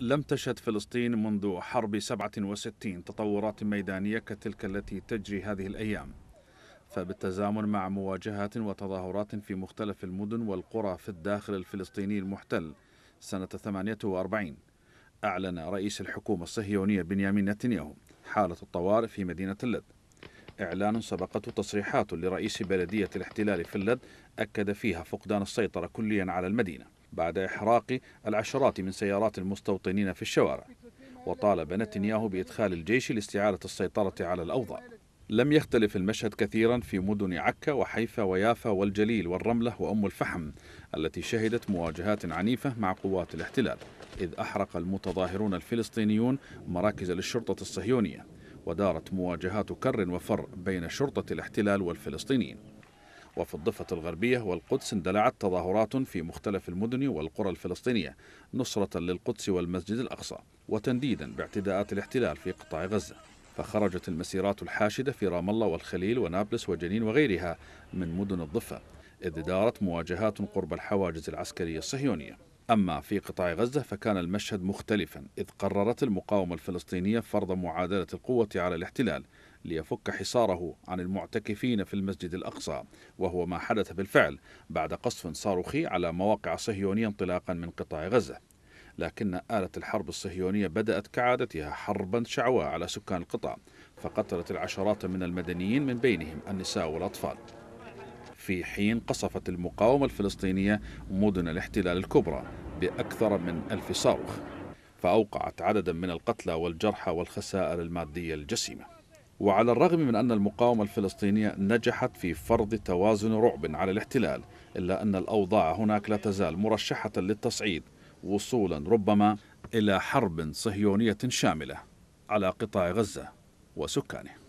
لم تشهد فلسطين منذ حرب 67 تطورات ميدانية كتلك التي تجري هذه الأيام فبالتزامن مع مواجهات وتظاهرات في مختلف المدن والقرى في الداخل الفلسطيني المحتل سنة 48 أعلن رئيس الحكومة الصهيونية بنيامين نتنياهو حالة الطوارئ في مدينة اللد إعلان سبقته تصريحات لرئيس بلدية الاحتلال في اللد أكد فيها فقدان السيطرة كليا على المدينة بعد إحراق العشرات من سيارات المستوطنين في الشوارع وطالب نتنياهو بإدخال الجيش لاستعادة السيطرة على الأوضاع لم يختلف المشهد كثيرا في مدن عكا وحيفا ويافا والجليل والرملة وأم الفحم التي شهدت مواجهات عنيفة مع قوات الاحتلال إذ أحرق المتظاهرون الفلسطينيون مراكز للشرطة الصهيونية ودارت مواجهات كر وفر بين شرطة الاحتلال والفلسطينيين وفي الضفة الغربية والقدس اندلعت تظاهرات في مختلف المدن والقرى الفلسطينية نصرة للقدس والمسجد الأقصى وتنديدا باعتداءات الاحتلال في قطاع غزة فخرجت المسيرات الحاشدة في رام الله والخليل ونابلس وجنين وغيرها من مدن الضفة إذ دارت مواجهات قرب الحواجز العسكرية الصهيونية أما في قطاع غزة فكان المشهد مختلفا إذ قررت المقاومة الفلسطينية فرض معادلة القوة على الاحتلال ليفك حصاره عن المعتكفين في المسجد الأقصى وهو ما حدث بالفعل بعد قصف صاروخي على مواقع صهيونية انطلاقا من قطاع غزة لكن آلة الحرب الصهيونية بدأت كعادتها حربا شعواء على سكان القطاع فقتلت العشرات من المدنيين من بينهم النساء والأطفال في حين قصفت المقاومة الفلسطينية مدن الاحتلال الكبرى بأكثر من ألف صاروخ فأوقعت عددا من القتلى والجرحى والخسائر المادية الجسيمة وعلى الرغم من أن المقاومة الفلسطينية نجحت في فرض توازن رعب على الاحتلال إلا أن الأوضاع هناك لا تزال مرشحة للتصعيد وصولا ربما إلى حرب صهيونية شاملة على قطاع غزة وسكانه